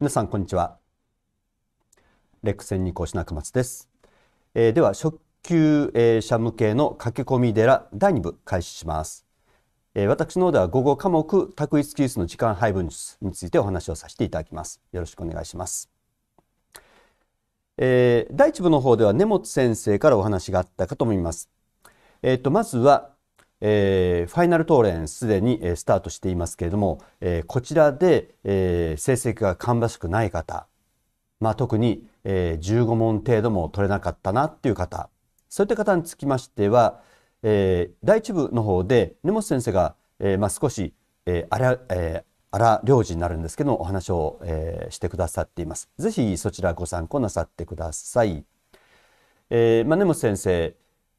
皆さんこんにちはレックセ戦二講師中松です、えー、では初級、えー、者向けの駆け込み寺第二部開始します、えー、私の方では午後科目択一技術の時間配分術についてお話をさせていただきますよろしくお願いしますえー、第一部の方では根本先生からお話があったかと思います。えーとまずはえー、ファイナルトーすでに、えー、スタートしていますけれども、えー、こちらで、え成績が芳しくない方、まあ、特に、え15問程度も取れなかったなっていう方、そういった方につきましては、え第1部の方で根本先生が、えまあ、少し、えあら、え荒領事になるんですけどお話を、えしてくださっています。ぜひそちらご参考なさってください。えまあ、根本先生、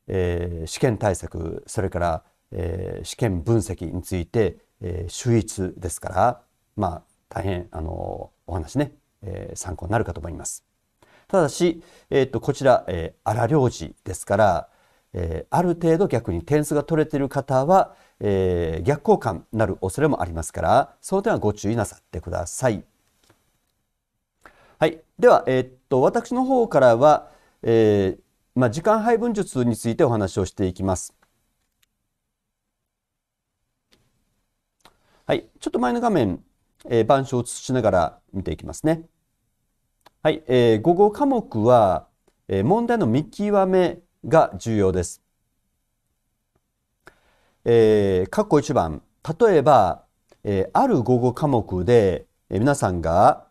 え試験対策それからえー、試験分析について、えー、秀逸ですから、まあ、大変あのお話ね、えー、参考になるかと思います。ただし、えー、っとこちら、えー、荒領事ですから、えー、ある程度逆に点数が取れている方は、えー、逆効果になる恐れもありますからその点はご注意なさってください。はい、では、えー、っと私の方からは、えーまあ、時間配分術についてお話をしていきます。はい。ちょっと前の画面、えー、板書を映しながら見ていきますね。はい。えー、午後科目は、えー、問題の見極めが重要です。えー、括弧1番。例えば、えー、ある午後科目で、えー、皆さんが、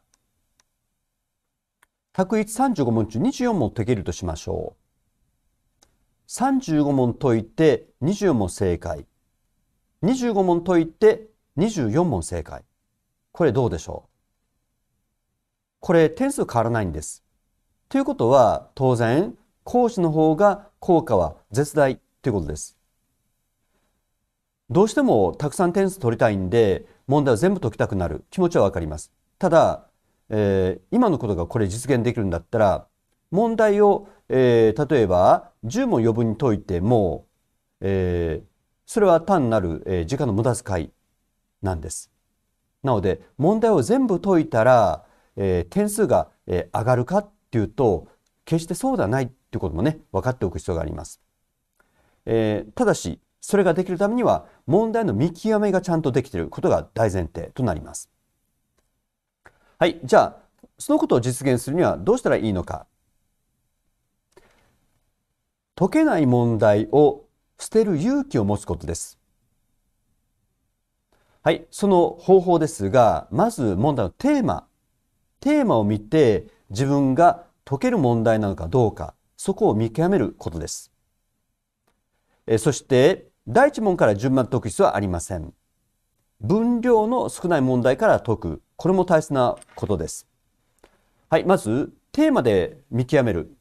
択一35問中24問解けるとしましょう。35問解いて24問正解。25問解いて24問正解。これどうでしょうこれ点数変わらないんです。ということは当然講師の方が効果は絶大ということです。どうしてもたくさん点数取りたいんで問題は全部解きたくなる気持ちはわかります。ただ、えー、今のことがこれ実現できるんだったら問題を、えー、例えば10問余分に解いても、えー、それは単なる、え時間の無駄遣いなんです。なので問題を全部解いたら、えー、点数が、えー、上がるかっていうと決してそうではないっていうこともね分かっておく必要があります。えー、ただしそれができるためには問題の見極めがちゃんとできていることが大前提となります。はい、じゃあそのことを実現するにはどうしたらいいのか。解けない問題を捨てる勇気を持つことです。はい、その方法ですが、まず問題のテーマ。テーマを見て自分が解ける問題なのかどうか、そこを見極めることです。えそして、第1問から順番解く必要はありません。分量の少ない問題から解く。これも大切なことです。はい、まず、テーマで見極める。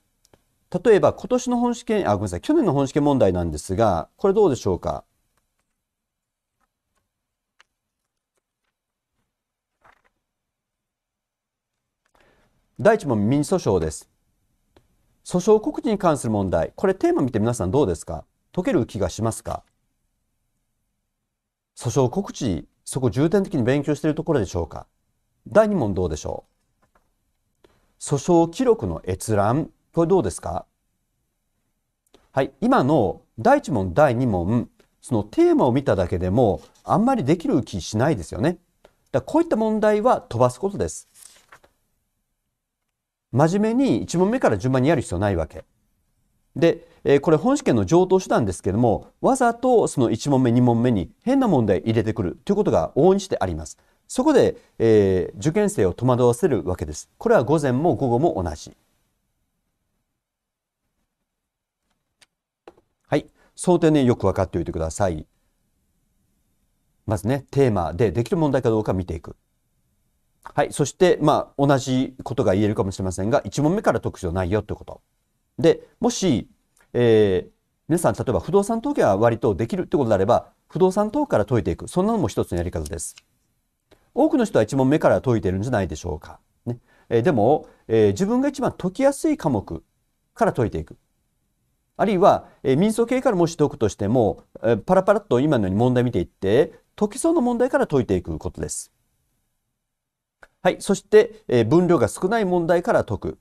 例えば、今年の本試験、あ、ごめんなさい、去年の本試験問題なんですが、これどうでしょうか第一問民事訴訟です。訴訟告知に関する問題。これテーマ見て皆さんどうですか解ける気がしますか訴訟告知、そこ重点的に勉強しているところでしょうか第2問どうでしょう訴訟記録の閲覧。これどうですかはい。今の第1問、第2問、そのテーマを見ただけでもあんまりできる気しないですよね。だこういった問題は飛ばすことです。真面目に1問目から順番にやる必要ないわけ。で、えー、これ本試験の上等手段ですけども、わざとその1問目、2問目に変な問題入れてくるということが往々にしてあります。そこで、えー、受験生を戸惑わせるわけです。これは午前も午後も同じ。はい。想定ね、よく分かっておいてください。まずね、テーマでできる問題かどうか見ていく。はい。そして、まあ、同じことが言えるかもしれませんが、1問目から特徴ないよということ。で、もし、えー、皆さん、例えば不動産投機は割とできるってことであれば、不動産投計から解いていく。そんなのも一つのやり方です。多くの人は1問目から解いてるんじゃないでしょうか。ね。えー、でも、えー、自分が一番解きやすい科目から解いていく。あるいは、えー、民俗系からもし解くとしても、えー、パラパラっと今のように問題見ていって、解きそうな問題から解いていくことです。はい。そして、えー、分量が少ない問題から解く。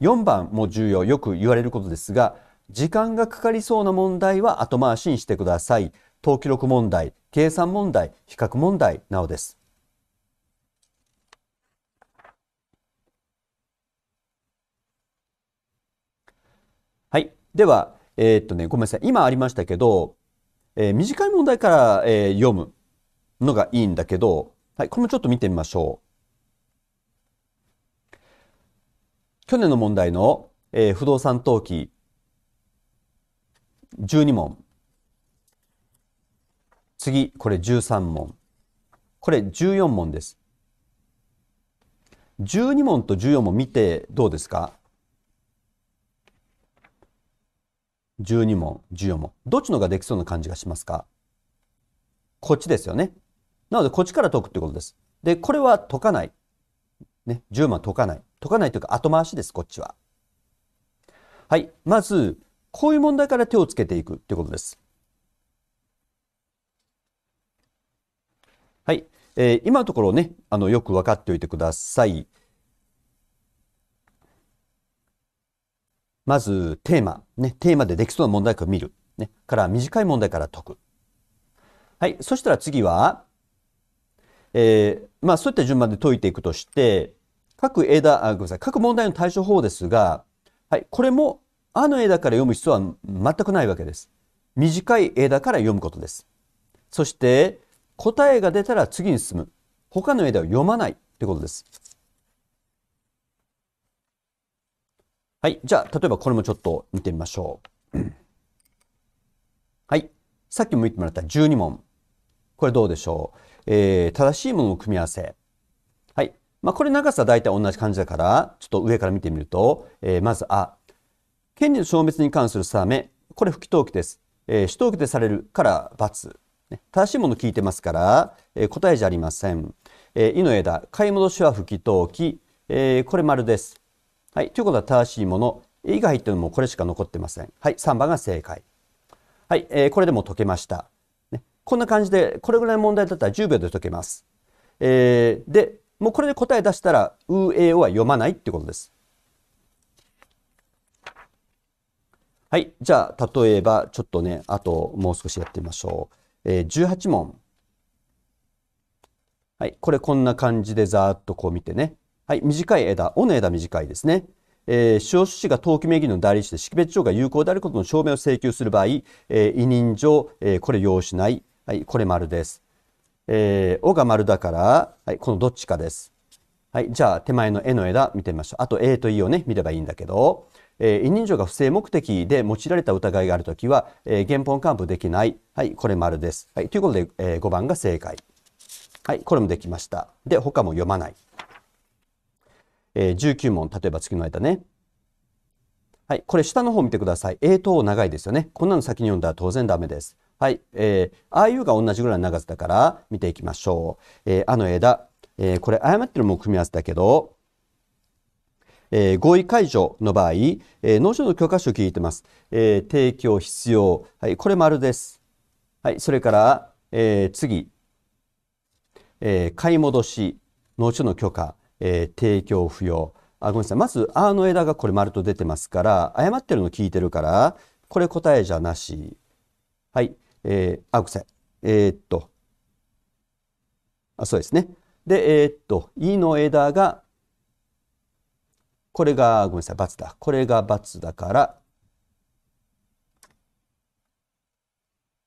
4番も重要。よく言われることですが、時間がかかりそうな問題は後回しにしてください。登記録問題、計算問題、比較問題などです。はい。では、えー、っとね、ごめんなさい。今ありましたけど、えー、短い問題から、えー、読むのがいいんだけど、はい、これもちょっと見てみましょう。去年の問題の、えー、不動産登記12問。次、これ13問。これ14問です。12問と14問見てどうですか ?12 問、14問。どっちのができそうな感じがしますかこっちですよね。なので、こっちから解くってことです。で、これは解かない。ね、10万解かない。解かないというか後回しです、こっちは。はい。まず、こういう問題から手をつけていくってことです。はい。えー、今のところね、あの、よく分かっておいてください。まず、テーマ。ね、テーマでできそうな問題から見る。ね、から、短い問題から解く。はい。そしたら次は、えー、まあそういった順番で解いていくとして、各枝、あ、ごめんなさい、各問題の対処法ですが、はい、これも、あの枝から読む必要は全くないわけです。短い枝から読むことです。そして、答えが出たら次に進む。他の枝を読まないってことです。はい。じゃあ、例えばこれもちょっと見てみましょう。はい。さっきも見てもらった12問。これどうでしょうえー、正しいものの組み合わせ。はい。まあ、これ長さ大体同じ感じだから、ちょっと上から見てみると、えー、まず、あ、権利の消滅に関する定め、これ不起登記です。えー、主登記でされるから×。正しいもの聞いてますから、えー、答えじゃありません。えー、井の枝、買い戻しは不起登記。えー、これ丸です。はい。ということは正しいもの。以外っていうのもこれしか残ってません。はい。3番が正解。はい。えー、これでも解けました。こんな感じで、これぐらい問題だったら10秒で解けます。えー、で、もうこれで答え出したら、う、え、おは読まないってことです。はい。じゃあ、例えば、ちょっとね、あともう少しやってみましょう。えー、18問。はい。これこんな感じでざーっとこう見てね。はい。短い枝。尾の枝短いですね。えー、使用書士が登記名義の代理して識別証が有効であることの証明を請求する場合、えー、委任状、えー、これ要しない。はい、これ丸です。えー、おが丸だから、はい、このどっちかです。はい、じゃあ手前の絵の枝見てみましょう。あと A と E をね、見ればいいんだけど、えー、委任状が不正目的で用いられた疑いがあるときは、えー、原本還付できない。はい、これ丸です。はい、ということで、えー、5番が正解。はい、これもできました。で、他も読まない。えー、19問、例えば次の間ね。はい、これ下の方見てください。A 等長いですよね。こんなの先に読んだら当然ダメです。はい。えー、あいうが同じぐらいの長さだから見ていきましょう。えー、あの枝。えー、これ誤ってるも組み合わせだけど、えー、合意解除の場合、えー、農場の許可書を聞いてます。えー、提供必要。はい、これ丸です。はい、それから、えー、次、えー、買い戻し、農場の許可、えー、提供不要。あ、ごめんなさい。まず、あの枝がこれ丸と出てますから、誤ってるの聞いてるから、これ答えじゃなし。はい。えー、あ、ごめんなさい。えー、っと、あ、そうですね。で、えー、っと、いの枝が、これが、ごめんなさい、×だ。これが×だから、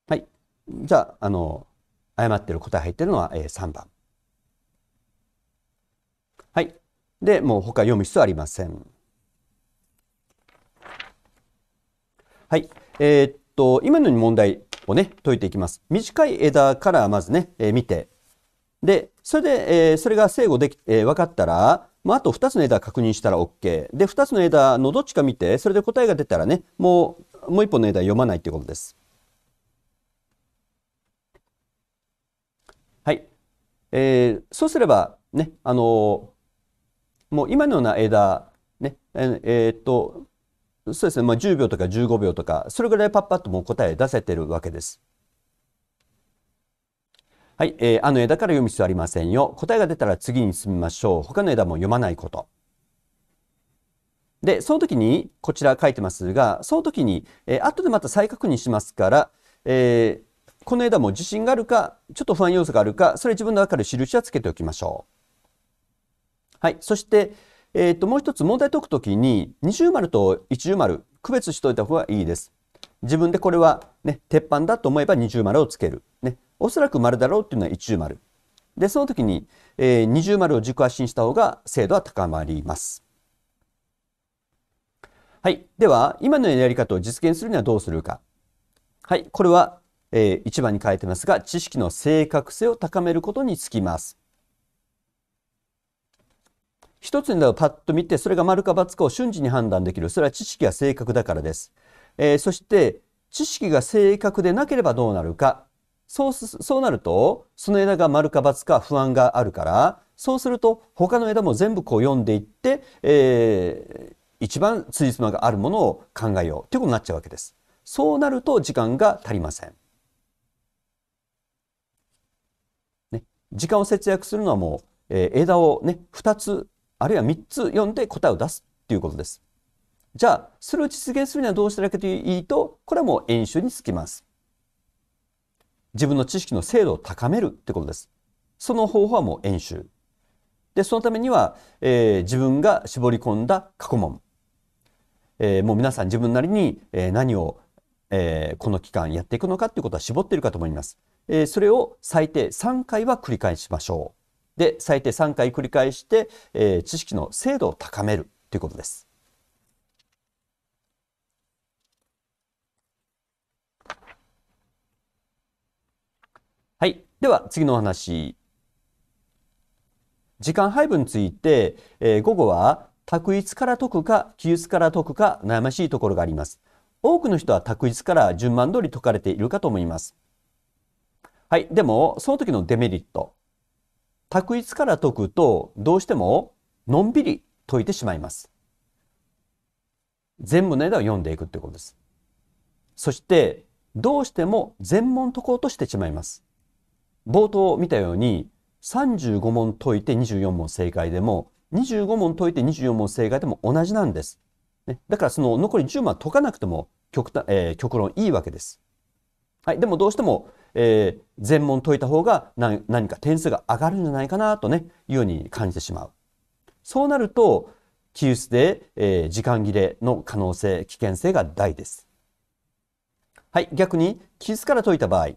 はい。じゃあ、あの、誤ってる答え入ってるのは、えー、3番。はい。で、もう他読む必要ありません。はい。えー、っと、今のように問題、をね、解いていきます。短い枝からまずね、えー、見て。で、それで、えー、それが正誤でき、えー、分かったら、まあ、あと2つの枝確認したら OK。で、2つの枝のどっちか見て、それで答えが出たらね、もう、もう1本の枝読まないということです。はい。えー、そうすれば、ね、あのもう今のような枝、ね、えー、っと、そうですね、まあ、10秒とか15秒とか、それぐらいパッパッともう答え出せてるわけです。はい、えー、あの枝から読む必要ありませんよ。答えが出たら次に進みましょう。他の枝も読まないこと。で、その時に、こちら書いてますが、その時に、えー、後でまた再確認しますから、えー、この枝も自信があるか、ちょっと不安要素があるか、それ自分の分かる印はつけておきましょう。はい、そして、えっ、と、もう一つ問題解くときに、二重丸と一重丸、区別しといた方がいいです。自分でこれは、ね、鉄板だと思えば二重丸をつける。ね、おそらく丸だろうっていうのは一重丸。で、その時に、えー、二重丸を軸足にした方が精度は高まります。はい。では、今のやり方を実現するにはどうするか。はい。これは、えー、1番に書いてますが、知識の正確性を高めることにつきます。一つのパッと見て、それが丸か×かを瞬時に判断できる。それは知識が正確だからです。えー、そして、知識が正確でなければどうなるか。そうすそうなると、その枝が丸か×か不安があるから、そうすると、他の枝も全部こう読んでいって、えー、一番つまがあるものを考えようということになっちゃうわけです。そうなると時間が足りません。ね、時間を節約するのはもう、えー、枝をね、2つあるいは3つ読んで答えを出すっていうことです。じゃあ、それを実現するにはどうしたらいいかというと、これはもう演習につきます。自分の知識の精度を高めるってことです。その方法はもう演習。で、そのためには、えー、自分が絞り込んだ過去問。えー、もう皆さん自分なりに、えー、何を、えー、この期間やっていくのかということは絞っているかと思います。えー、それを最低3回は繰り返しましょう。で、最低3回繰り返して、えー、知識の精度を高めるということです。はい。では、次のお話。時間配分について、えー、午後は、択一から解くか、記述から解くか、悩ましいところがあります。多くの人は択一から順番通り解かれているかと思います。はい。でも、その時のデメリット。択一から解くと、どうしてものんびり解いてしまいます。全部の枝を読んでいくということです。そして、どうしても全問解こうとしてしまいます。冒頭見たように、35問解いて24問正解でも、25問解いて24問正解でも同じなんです。ね、だからその残り10問解かなくても極端、えー、極論いいわけです。はい。でもどうしてもえー、全問解いた方が何か点数が上がるんじゃないかなとね、いうように感じてしまう。そうなると、記述で、えー、時間切れの可能性、危険性が大です。はい、逆に、記述から解いた場合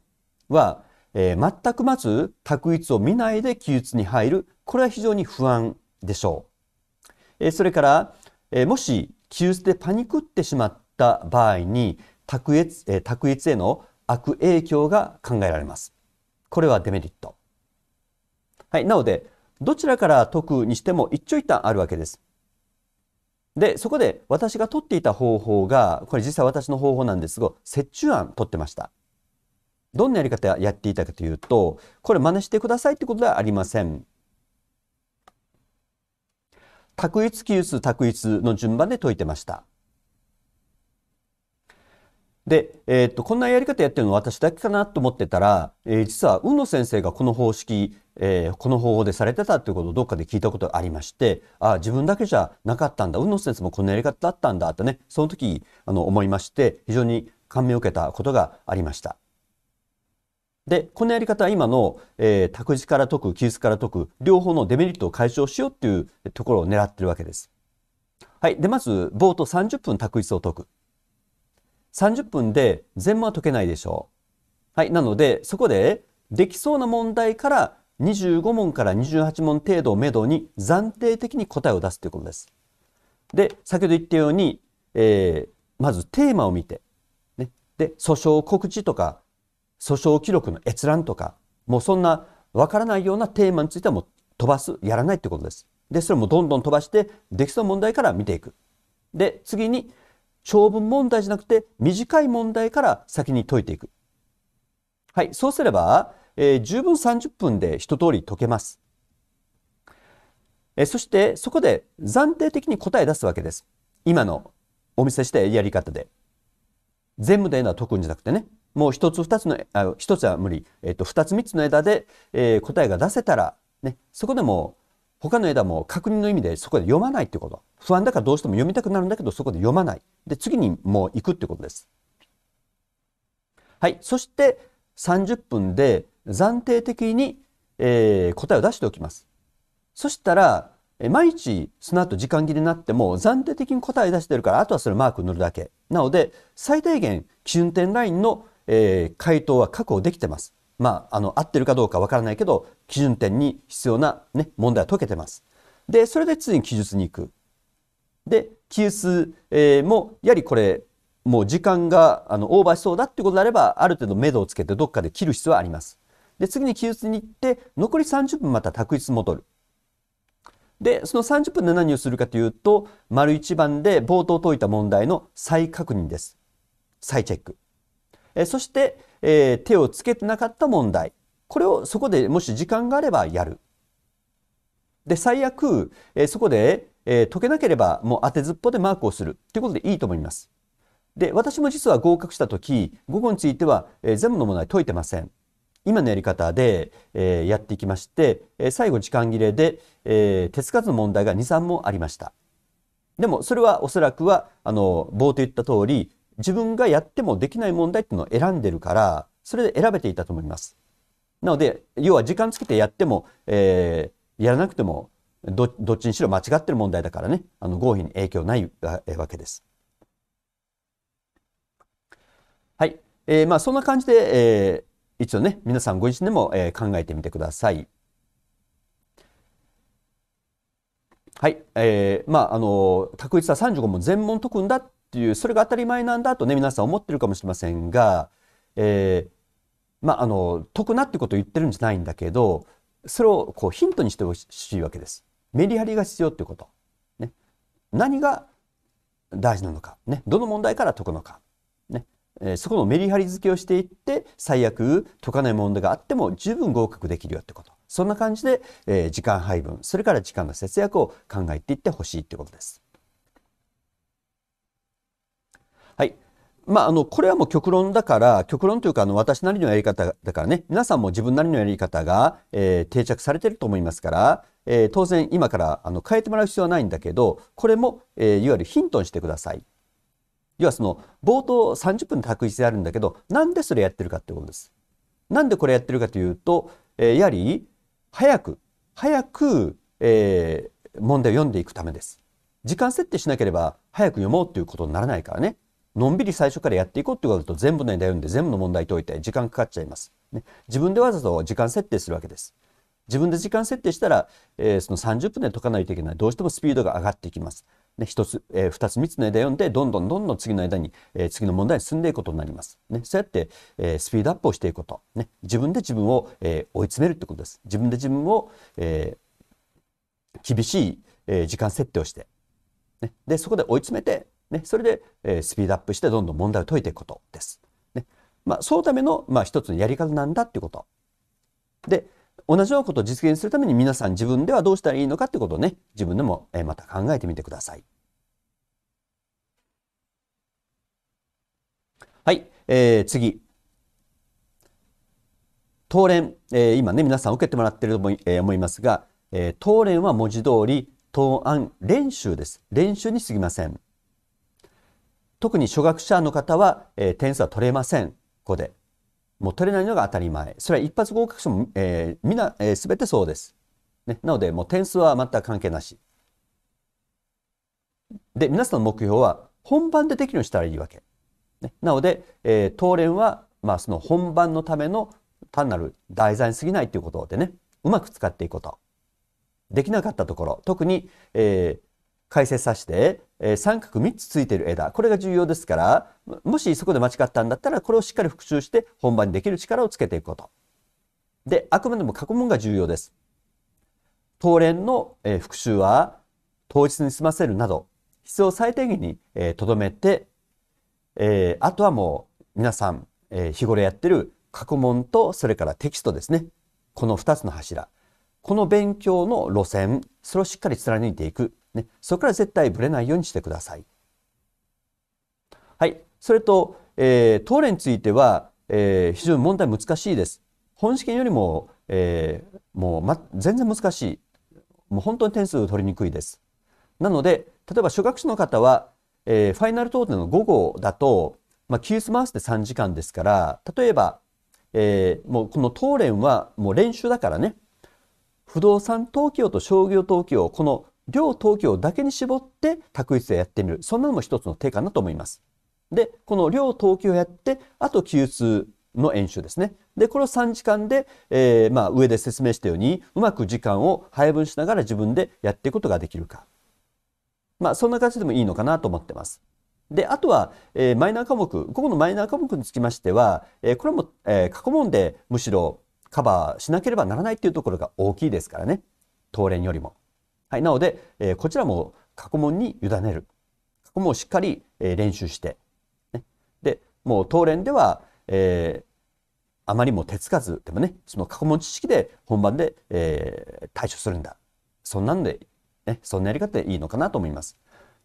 は、えー、全くまず択一を見ないで記述に入る。これは非常に不安でしょう。えー、それから、えー、もし記述でパニックってしまった場合に、択一,、えー、択一への悪影響が考えられます。これはデメリット。はい。なので、どちらから解くにしても一長一短あるわけです。で、そこで私が取っていた方法が、これ実際私の方法なんですが、折衷案取ってました。どんなやり方やっていたかというと、これ真似してくださいってことではありません。択一記述、択一の順番で解いてました。で、えー、っと、こんなやり方やってるの私だけかなと思ってたら、えー、実は、海野先生がこの方式、えー、この方法でされてたっていうことをどっかで聞いたことがありまして、あ自分だけじゃなかったんだ、海野先生もこんなやり方だったんだ、とね、その時、あの、思いまして、非常に感銘を受けたことがありました。で、このやり方は今の、えー、託児から解く、記述から解く、両方のデメリットを解消しようっていうところを狙ってるわけです。はい。で、まず、冒頭30分託児を解く。30分で全問は解けないでしょう。はい。なので、そこで、できそうな問題から25問から28問程度をめどに暫定的に答えを出すということです。で、先ほど言ったように、えー、まずテーマを見て、ね。で、訴訟告知とか、訴訟記録の閲覧とか、もうそんなわからないようなテーマについてはもう飛ばす、やらないということです。で、それもどんどん飛ばして、できそうな問題から見ていく。で、次に、長文問題じゃなくて短い問題から先に解いていく。はい、そうすれば、えー、十分30分で一通り解けます。えー、そしてそこで暫定的に答え出すわけです。今のお見せしたやり方で。全部でのは解くんじゃなくてね、もう一つ二つの、あ一つは無理、えっ、ー、と、二つ三つの枝で、えー、答えが出せたら、ね、そこでも他の枝も確認の意味でそこで読まないってこと。不安だからどうしても読みたくなるんだけどそこで読まない。で、次にもう行くってことです。はい。そして30分で暫定的に、えー、答えを出しておきます。そしたら、毎日その後時間切れになっても暫定的に答え出してるからあとはそれマーク塗るだけなので最低限基準点ラインの、えー、回答は確保できてますまあ、あの、合ってるかどうかわからないけど、基準点に必要なね、問題は解けてます。で、それで次に記述に行く。で、記述、えー、も、やはりこれ、もう時間があのオーバーしそうだっていうことであれば、ある程度目処をつけてどっかで切る必要はあります。で、次に記述に行って、残り30分また択一戻る。で、その30分で何をするかというと、丸一番で冒頭解いた問題の再確認です。再チェック。えそして、え手をつけてなかった問題。これをそこでもし時間があればやる。で、最悪、えそこで、え解けなければもう当てずっぽでマークをするということでいいと思います。で、私も実は合格した時、午後については、え全部の問題解いてません。今のやり方で、えやっていきまして、え最後時間切れで、え手つかずの問題が2、3問ありました。でもそれはおそらくは、あの、冒頭言った通り、自分がやってもできない問題っていうのを選んでるから、それで選べていたと思います。なので、要は時間つけてやっても、えー、やらなくてもど、どっちにしろ間違ってる問題だからね、あの、合否に影響ないわけです。はい。えー、まあ、そんな感じで、えー、一応ね、皆さんご自身でも、えー、考えてみてください。はい。えー、まあ、あの、択一は35問全問解くんだっっていう、それが当たり前なんだとね、皆さん思ってるかもしれませんが、えー、まあ、あの、得なってことを言ってるんじゃないんだけど、それをこうヒントにしてほしいわけです。メリハリが必要っていうこと。ね。何が大事なのか。ね。どの問題から解くのか。ね。えー、そこのメリハリ付けをしていって、最悪解かない問題があっても十分合格できるよってこと。そんな感じで、えー、時間配分、それから時間の節約を考えていってほしいってことです。はい。まあ、あの、これはもう極論だから、極論というか、あの、私なりのやり方だからね、皆さんも自分なりのやり方が、えー、定着されてると思いますから、えー、当然今からあの変えてもらう必要はないんだけど、これも、えー、いわゆるヒントにしてください。要はその、冒頭30分の託児であるんだけど、なんでそれやってるかってことです。なんでこれやってるかというと、えー、やはり、早く、早く、えー、問題を読んでいくためです。時間設定しなければ早く読もうということにならないからね。のんびり最初からやっていこうって言われると全部の枝読んで全部の問題解いて時間かかっちゃいます。ね、自分でわざと時間設定するわけです。自分で時間設定したら、えー、その30分で解かないといけない。どうしてもスピードが上がっていきます。ね、1つ、えー、2つ、3つの枝読んで、どんどんどんどん次の枝に、えー、次の問題に進んでいくことになります。ね、そうやって、えー、スピードアップをしていくこと。ね、自分で自分を、え追い詰めるってことです。自分で自分を、え厳しい、え時間設定をして、ね、で、そこで追い詰めて、ね、それで、えー、スピードアップしてどんどん問題を解いていくことです。ねまあ、そのための、まあ、一つのやり方なんだっていうこと。で同じようなことを実現するために皆さん自分ではどうしたらいいのかってことをね自分でも、えまた考えてみてください。はい、えー、次。当連、えー、今ね皆さん受けてもらってると思い,、えー、思いますが、えー、当連は文字通り答案練習です。練習にすぎません。特に初学者の方は、えー、点数は取れません。ここで。もう取れないのが当たり前。それは一発合格者も、えー、みな、えー、全てそうです。ね、なので、もう点数は全く関係なし。で、皆さんの目標は本番でできるようにしたらいいわけ。ね、なので、えー、当連は、まあ、その本番のための単なる題材に過ぎないということでね、うまく使っていくこと。できなかったところ、特に、えー、解説させて、えー、三角3つついてる枝、これが重要ですから、もしそこで間違ったんだったら、これをしっかり復習して本番にできる力をつけていくこと。で、あくまでも過去問が重要です。当連の、えー、復習は、当日に済ませるなど、必要最低限に、えー、めて、えー、あとはもう皆さん、えー、日頃やってる過去問と、それからテキストですね。この2つの柱。この勉強の路線、それをしっかり貫いていくね、そこから絶対ぶれないようにしてください。はい。それと、えー、トーレについては、えー、非常に問題難しいです。本試験よりも、えー、もう、ま、全然難しい。もう本当に点数を取りにくいです。なので、例えば初学者の方は、えー、ファイナルトーテの午後だと、まあ、キース回して3時間ですから、例えば、えー、もうこのトーレンはもう練習だからね、不動産東京と商業東京、この両東京だけに絞って択一でやってみる。そんなのも一つの手かなと思います。で、この両東京をやって、あと q 通の演習ですね。で、これを3時間で、えー、まあ、上で説明したように、うまく時間を配分しながら自分でやっていくことができるか。まあ、そんな感じでもいいのかなと思ってます。で、あとは、えー、マイナー科目、ここのマイナー科目につきましては、えー、これも、え過去問でむしろカバーしなければならないっていうところが大きいですからね。当連よりも。はい、なので、えー、こちらも過去問に委ねる。過去問をしっかり、えー、練習して、ね。で、もう当連では、えー、あまりも手つかずでもね、その過去問知識で本番で、えー、対処するんだ。そんなんで、ね、そんなやり方でいいのかなと思います。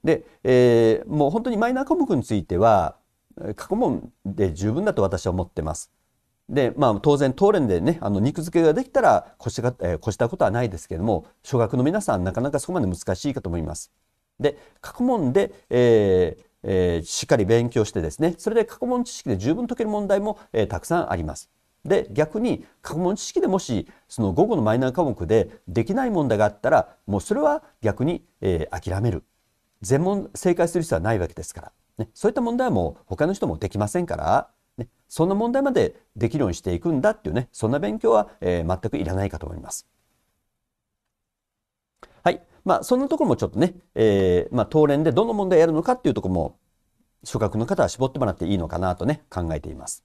で、えー、もう本当にマイナー科目については、過去問で十分だと私は思ってます。で、まあ、当然、トーレンでね、あの、肉付けができたら、越した、えー、越したことはないですけれども、小学の皆さん、なかなかそこまで難しいかと思います。で、過去問で、えー、えー、しっかり勉強してですね、それで過去問知識で十分解ける問題も、えー、たくさんあります。で、逆に過去問知識でもし、その午後のマイナー科目でできない問題があったら、もうそれは逆に、えー、諦める。全問正解する必要はないわけですから。ね、そういった問題はもう他の人もできませんから、そんな問題までできるようにしていくんだっていうね、そんな勉強は、えー、全くいらないかと思います。はい。まあ、そんなところもちょっとね、えー、まあ、当連でどの問題やるのかっていうとこも、所覚の方は絞ってもらっていいのかなとね、考えています。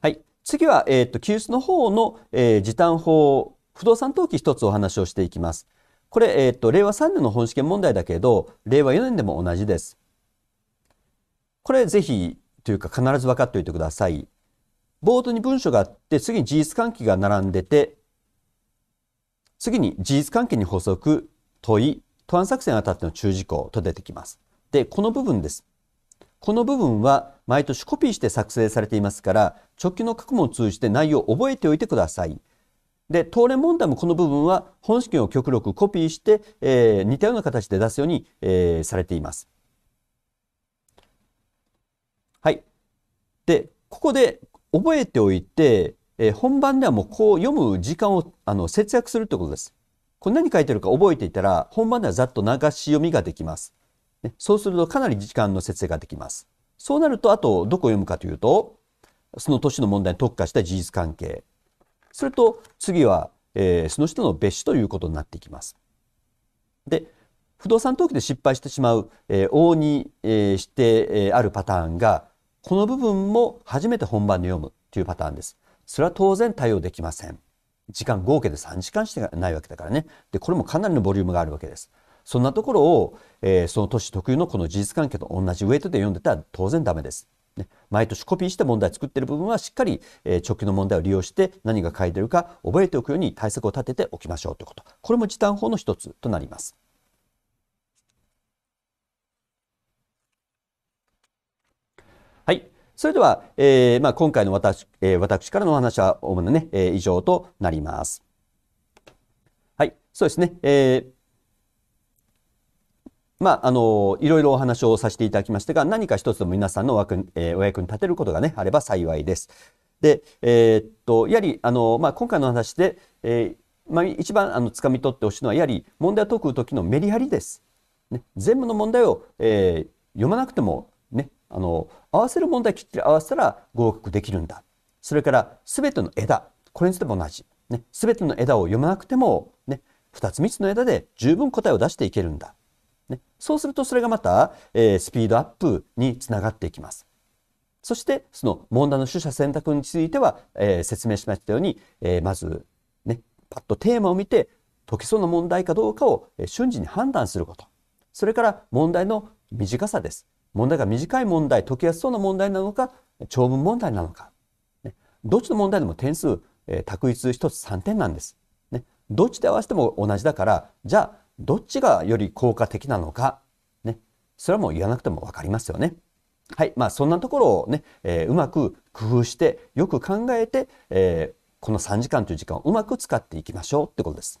はい。次は、えっ、ー、と、休日の方の、えー、時短法、不動産登記一つお話をしていきます。これ、えっ、ー、と、令和3年の本試験問題だけど、令和4年でも同じです。これぜひというか必ず分かっておいてください。冒頭に文章があって、次に事実関係が並んでて、次に事実関係に補足、問い、答案作戦あたっての注意事項と出てきます。で、この部分です。この部分は毎年コピーして作成されていますから、直近の過去問を通じて内容を覚えておいてください。で、当連問題もこの部分は本試験を極力コピーして、えー、似たような形で出すように、えー、されています。でここで覚えておいて、えー、本番ではもうこう読む時間をあの節約するってことです。これ何書いてるか覚えていたら本番ではざっと流し読みができます。ね、そうするとかなり時間の節約ができます。そうなるとあとどこを読むかというとその年の問題に特化した事実関係それと次は、えー、その人の別紙ということになっていきます。で不動産登記で失敗してしまう、えー、往々に、えー、して、えー、あるパターンがこの部分も初めて本番で読むというパターンです。それは当然対応できません。時間合計で3時間しかないわけだからね。で、これもかなりのボリュームがあるわけです。そんなところを、えー、その年特有のこの事実関係と同じウェイトで読んでたら当然ダメです。ね、毎年コピーして問題作ってる部分はしっかり、えー、直近の問題を利用して何が書いてるか覚えておくように対策を立てておきましょうということ。これも時短法の一つとなります。それでは、えー、まあ、今回の私,、えー、私からのお話は主なね、えー、以上となります。はい、そうですね。えーまあ、あの、いろいろお話をさせていただきましたが、何か一つでも皆さんの枠、えー、お役に立てることがね、あれば幸いです。で、えー、っと、やはり、あの、まあ、今回の話で、えー、まあ、一番、あの、掴み取ってほしいのは、やはり、問題を解く時のメリハリです。ね、全部の問題を、えー、読まなくても、ね、あの合わせる問題きっちり合わせたら合格できるんだそれから全ての枝これについても同じ、ね、全ての枝を読まなくても、ね、2つ三つの枝で十分答えを出していけるんだ、ね、そうするとそれがまた、えー、スピードアップにつながっていきますそしてその問題の取捨選択については、えー、説明しましたように、えー、まずねパッとテーマを見て解けそうな問題かどうかを瞬時に判断することそれから問題の短さです問題が短い問題、解きやすそうな問題なのか、長文問題なのか。ね、どっちの問題でも点数、えー、択一一つ3点なんです。ね、どっちで合わせても同じだから、じゃあ、どっちがより効果的なのか。ね、それはもう言わなくてもわかりますよね。はい。まあ、そんなところをね、えー、うまく工夫して、よく考えて、えー、この3時間という時間をうまく使っていきましょうってことです。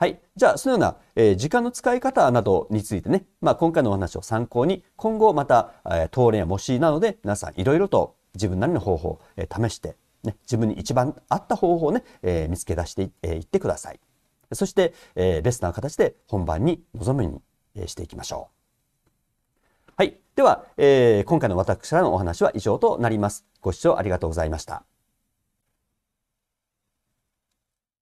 はい。じゃあ、そのような、えー、時間の使い方などについてね、まあ、今回のお話を参考に、今後また、えー、討や模試などで、皆さんいろいろと自分なりの方法を、えー、試して、ね、自分に一番合った方法をね、え見つけ出してい、えー、ってください。そして、えベストな形で本番に臨むようにしていきましょう。はい。では、え今回の私からのお話は以上となります。ご視聴ありがとうございました。